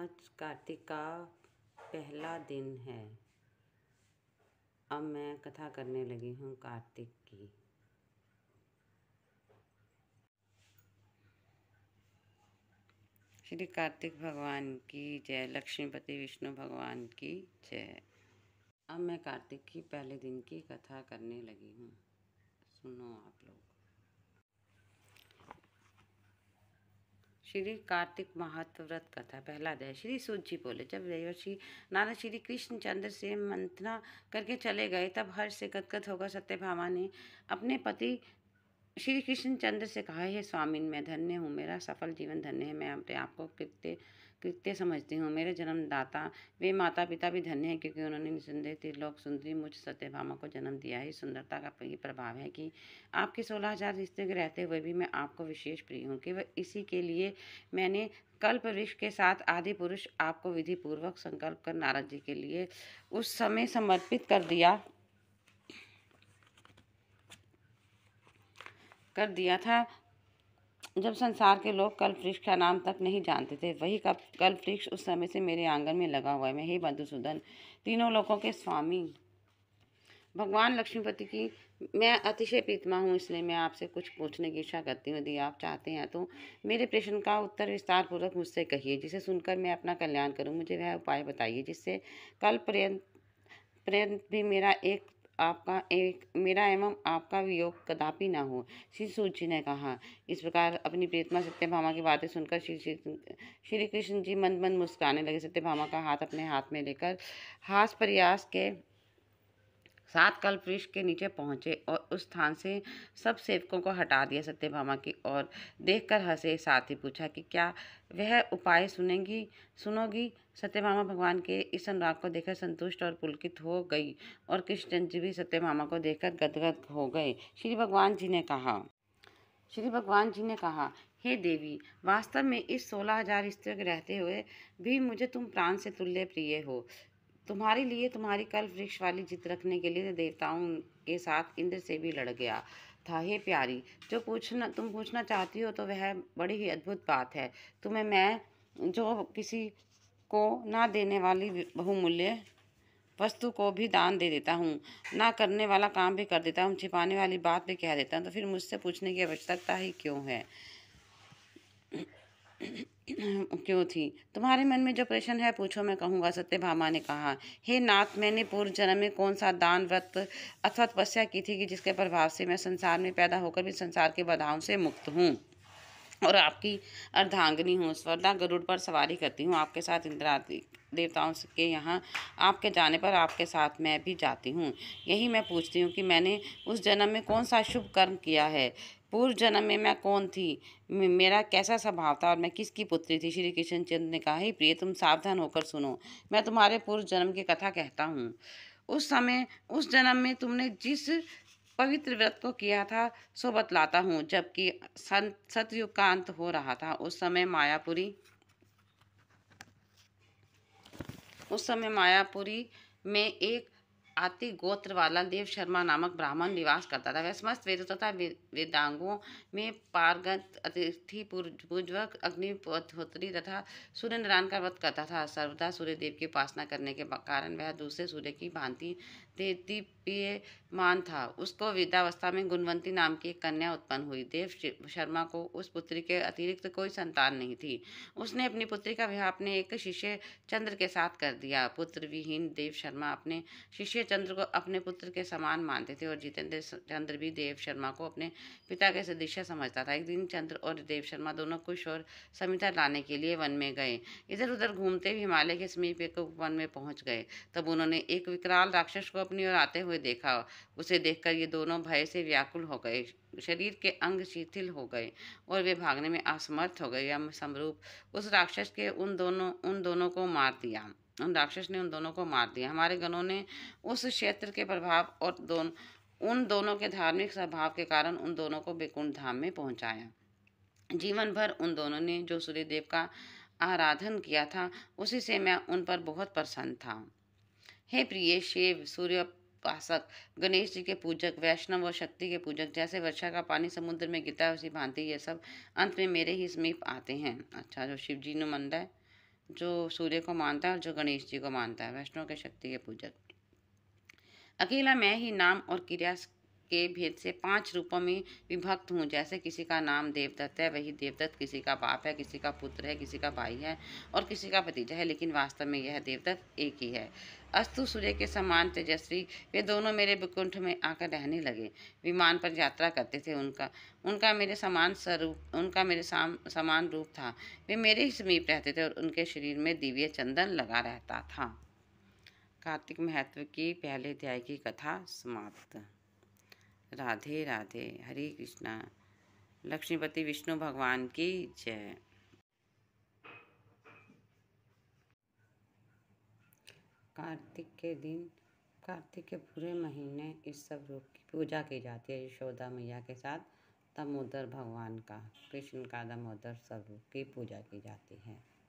आज कार्तिक का पहला दिन है अब मैं कथा करने लगी हूँ कार्तिक की श्री कार्तिक भगवान की जय लक्ष्मीपति विष्णु भगवान की जय अब मैं कार्तिक की पहले दिन की कथा करने लगी हूँ सुनो आप लोग श्री कार्तिक महात्म व्रत कथा पहला अध्याय श्री सूद जी बोले जब श्री नारद श्री कृष्ण चंद्र से मंथना करके चले गए तब हर्ष से गदगद होकर सत्यभामा ने अपने पति श्री कृष्ण चंद्र से कहा है स्वामी मैं धन्य हूँ मेरा सफल जीवन धन्य है मैं अपने आप को कृत्य कृत्य समझती हूँ मेरे जन्मदाता वे माता पिता भी धन्य हैं क्योंकि उन्होंने निसंदेह त्रिलोक सुंदरी मुझ सत्यभामा को जन्म दिया है सुंदरता का ये प्रभाव है कि आपके सोलह हजार रिश्ते रहते हुए भी मैं आपको विशेष प्रिय हूँ केवल इसी के लिए मैंने कल्प वृक्ष के साथ आदि पुरुष आपको विधि पूर्वक संकल्प कर नारद जी के लिए उस समय समर्पित कर दिया कर दिया था जब संसार के लोग कल वृक्ष का नाम तक नहीं जानते थे वही कल वृक्ष उस समय से मेरे आंगन में लगा हुआ है मैं ही मधुसूदन तीनों लोगों के स्वामी भगवान लक्ष्मीपति की मैं अतिशय प्रीतमा हूँ इसलिए मैं आपसे कुछ पूछने की इच्छा करती हूँ यदि आप चाहते हैं तो मेरे प्रश्न का उत्तर विस्तार पूर्वक मुझसे कहिए जिसे सुनकर मैं अपना कल्याण करूँ मुझे वह उपाय बताइए जिससे कल पर्यंत पर्यंत भी मेरा एक आपका एक मेरा एवं आपका वियोग कदापि ना हो श्री सूर्य जी ने कहा इस प्रकार अपनी प्रियतमा सत्यभामा की बातें सुनकर श्री श्री कृष्ण जी मंद मंद मुस्कुराने लगे सत्यभामा का हाथ अपने हाथ में लेकर हास प्रयास के सात काल वृक्ष के नीचे पहुंचे और उस स्थान से सब सेवकों को हटा दिया भामा की और देखकर हंसे साथ ही पूछा कि क्या वह उपाय सुनेंगी सुनोगी सत्यभामा भगवान के इस अनुराग को देखकर संतुष्ट और पुलकित हो गई और कृष्ण जी भी सत्यभामा को देखकर गदगद हो गए श्री भगवान जी ने कहा श्री भगवान जी ने कहा हे देवी वास्तव में इस सोलह हजार स्त्रियों के रहते हुए भी मुझे तुम प्राण से तुल्य प्रिय हो तुम्हारे लिए तुम्हारी कल वृक्ष वाली जीत रखने के लिए देवताओं के साथ इंद्र से भी लड़ गया था हे प्यारी जो पूछना तुम पूछना चाहती हो तो वह बड़ी ही अद्भुत बात है तुम्हें मैं जो किसी को ना देने वाली बहुमूल्य वस्तु को भी दान दे देता हूँ ना करने वाला काम भी कर देता हूँ छिपाने वाली बात भी कह देता हूँ तो फिर मुझसे पूछने की आवश्यकता ही क्यों है क्यों थी तुम्हारे मन में जो प्रश्न है पूछो मैं कहूँगा सत्य भामा ने कहा हे नाथ मैंने पूर्व जन्म में कौन सा दान व्रत अथवा तपस्या की थी कि जिसके प्रभाव से मैं संसार में पैदा होकर भी संसार के बधाओं से मुक्त हूँ और आपकी अर्धांगनी हूँ स्वर्धा गरुड़ पर सवारी करती हूँ आपके साथ इंदिरा देवताओं के यहाँ आपके जाने पर आपके साथ मैं भी जाती हूँ यही मैं पूछती हूँ कि मैंने उस जन्म में कौन सा शुभ कर्म किया है पूर्व जन्म में मैं कौन थी मेरा कैसा स्वभाव था और मैं किसकी पुत्री थी श्री कृष्णचंद्र ने कहा ही प्रिय तुम सावधान होकर सुनो मैं तुम्हारे पूर्व जन्म की कथा कहता हूँ उस समय उस जन्म में तुमने जिस पवित्र व्रत को किया था सो बतलाता हूँ जबकि सतयुग का अंत हो रहा था उस समय मायापुरी उस समय मायापुरी में एक आति गोत्र वाला देव शर्मा नामक ब्राह्मण निवास करता था वह समस्त वेदों तथा वेदांगों में पारगत अतिथि पूर्वक अग्निपोत्री तथा सूर्य नारायण का व्रत करता था सर्वदा सूर्यदेव की उपासना करने के कारण वह दूसरे सूर्य की भांति तृतीय मान था उसको वृद्धावस्था में गुणवंती नाम की एक कन्या उत्पन्न हुई देव शर्मा को उस पुत्री के अतिरिक्त कोई संतान नहीं थी उसने अपनी पुत्री का विवाह अपने एक शिष्य चंद्र के साथ कर दिया पुत्र विहीन देव शर्मा अपने शिष्य चंद्र को अपने पुत्र के समान मानते थे और जितेंद्र चंद्र भी देव शर्मा को अपने पिता के सदिशा समझता था एक दिन चंद्र और देव शर्मा दोनों कुश और समिता लाने के लिए वन में गए इधर उधर घूमते हुए हिमालय के समीप एक वन में पहुंच गए तब उन्होंने एक विकराल राक्षस को अपनी ओर आते हुए देखा उसे देखकर ये दोनों भय से व्याकुल हो गए शरीर के अंग शिथिल हो गए और वे भागने में असमर्थ हो गए या समरूप उस राक्षस के उन दोनों उन दोनों को मार दिया उन राक्षस ने उन दोनों को मार दिया हमारे गणों ने उस क्षेत्र के प्रभाव और दोन उन दोनों के धार्मिक स्वभाव के कारण उन दोनों को बेकुंठ धाम में पहुंचाया जीवन भर उन दोनों ने जो सूर्यदेव का आराधन किया था उसी से मैं उन पर बहुत प्रसन्न था हे प्रिय शिव सूर्य उपासक गणेश जी के पूजक वैष्णव और शक्ति के पूजक जैसे वर्षा का पानी समुद्र में गिरता है उसी भांति ये सब अंत में मेरे ही समीप आते हैं अच्छा जो शिव जी ने मानता है जो सूर्य को मानता है और जो गणेश जी को मानता है वैष्णव के शक्ति के पूजक अकेला मैं ही नाम और क्रिया के भेद से पांच रूपों में विभक्त हूँ जैसे किसी का नाम देवदत्त है वही देवदत्त किसी का बाप है किसी का पुत्र है किसी का भाई है और किसी का भतीजा है लेकिन वास्तव में यह देवदत्त एक ही है अस्तु सूर्य के समान तेजस्वी वे दोनों मेरे विकुंठ में आकर रहने लगे विमान पर यात्रा करते थे उनका उनका मेरे समान स्वरूप उनका मेरे साम समान रूप था वे मेरे ही समीप रहते थे और उनके शरीर में दिव्य चंदन लगा रहता था कार्तिक महत्व की पहले अध्याय की कथा समाप्त राधे राधे हरे कृष्णा लक्ष्मीपति विष्णु भगवान की जय कार्तिक के दिन कार्तिक के पूरे महीने इस सब रूप की पूजा की जाती है यशोदा मैया के साथ दमोदर भगवान का कृष्ण का दमोदर स्वरूप की पूजा की जाती है